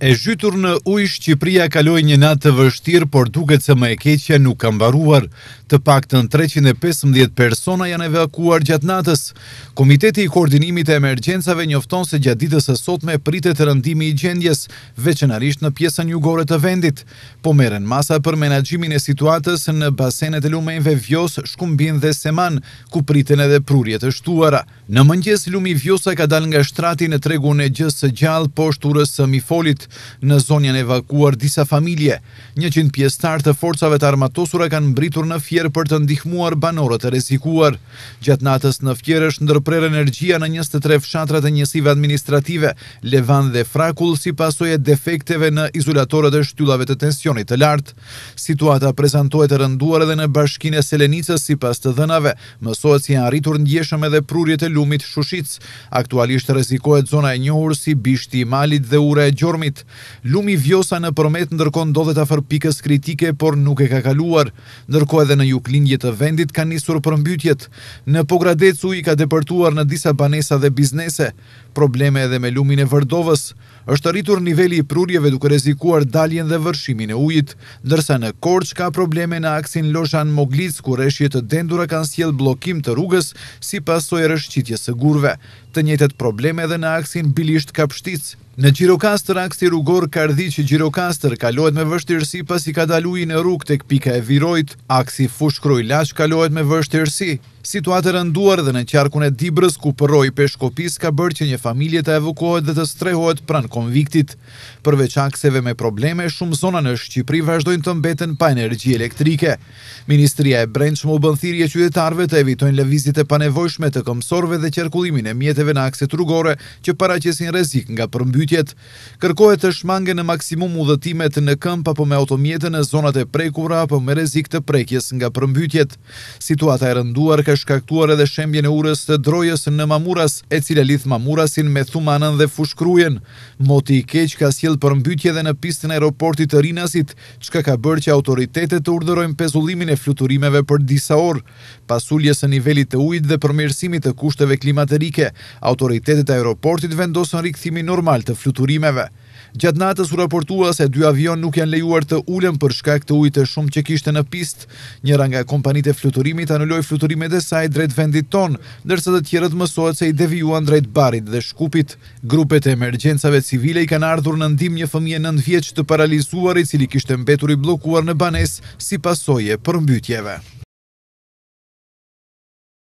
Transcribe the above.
E zhytur në ujë Shqipëria kaloi një natë të vështirë, por duket se më e keqja nuk ka mbaruar. Të paktën 315 persona janë evakuar gjatë natës. Komiteti i koordinimit të emergjencave njofton se gjatë ditës së sotme pritet rëndimi i gjendjes veçanarisht në pjesën jugore të vendit, po merren masa për menaxhimin e situatës në basenet e lumeve Vjos, Shkumbin dhe Seman, ku priten edhe prurje të shtuara. Në mëngjes lumi Vjosa ka dalë nga shtrati në tregun e gjës së gjallë poshtë urës së Mifolit në zonjën evakuar disa familje. Një qindë pjestar të forcave të armatosura kanë mbritur në fjerë për të ndihmuar banorët e rezikuar. Gjatë natës në fjerë është ndërprer energjia në 23 fshatrat e njësive administrative, levan dhe frakull si pasoje defekteve në izolatorët e shtyllave të tensionit të lartë. Situata prezentohet e rënduar edhe në bashkin e Selenicës si pas të dhënave, mësohet si janë rritur ndjeshëm edhe prurjet e lumit shushic. Aktualisht rezikohet zona e njohur si bishti i malit dhe ura e gjormit. Lumi Vjosa në Promet ndërkohë ndodhet afër pikës kritike, por nuk e ka kaluar, ndërkohë edhe në juklindje të vendit ka nisur përmbytjet. Në Pogradec u i ka depërtuar në disa banesa dhe biznese. Probleme edhe me lumin e Vërdovës. Është rritur niveli i prurjeve duke rrezikuar daljen dhe vërshimin e ujit, ndërsa në korç ka probleme në aksin Lozhan Moglic ku rreshtje të dendura kanë sjell bllokim të rrugës si pasojë rëshqitjes së gurve. Të njëjtat probleme edhe në aksin Bilisht Kapshtic. Në Gjirokastër, aksti rrugor kardhi që Gjirokastër kalohet me vështirësi pas i ka dalu në rrug të këpika e virojt, aksi fushkroj lash kalohet me vështirësi. Situatër rënduar dhe në qarkun e Dibrës ku përroj për shkopis ka bërë që një familje të evokohet dhe të strehohet pran konviktit. Përveç akseve me probleme, shumë zona në Shqipri vazhdojnë të mbeten pa energi elektrike. Ministria e brendë më bëndhirje qytetarve të evitojnë le e panevojshme të këmsorve dhe qerkullimin e mjeteve në akset rrugore që para rezik nga përmb pyetjet, kërkohet të shmangen në maksimum udhëtimet në këmp apo me automjetën në zonat e prekura apo me rrezik të prekjes nga përmbytjet. Situata e rënduar ka shkaktuar edhe shembjen e urës së drojës në Mamuras, e cila lidh Mamurasin me Thumanën dhe Fushkrujen. Moti i keq ka sjell përmbytje edhe në pistën e aeroportit të Rinasit, çka ka bërë që autoritetet të urdhërojnë pezullimin e fluturimeve për disa orë pas uljes së nivelit të ujit dhe përmirësimit të kushteve klimatike. Autoritetet e aeroportit vendosën rikthimin normal të fluturimeve. Gjatë natës u raportua se dy avion nuk janë lejuar të ulem për shkak të ujtë shumë që kishte në pist. Njëra nga kompanit e fluturimit anulloj fluturimet e saj drejt vendit ton, nërse të tjerët mësohet se i devijuan drejt barit dhe shkupit. Grupet e emergjensave civile i kanë ardhur në ndim një fëmije nën vjeq të paralizuar i cili kishte mbetur i blokuar në banes si pasoje për mbytjeve.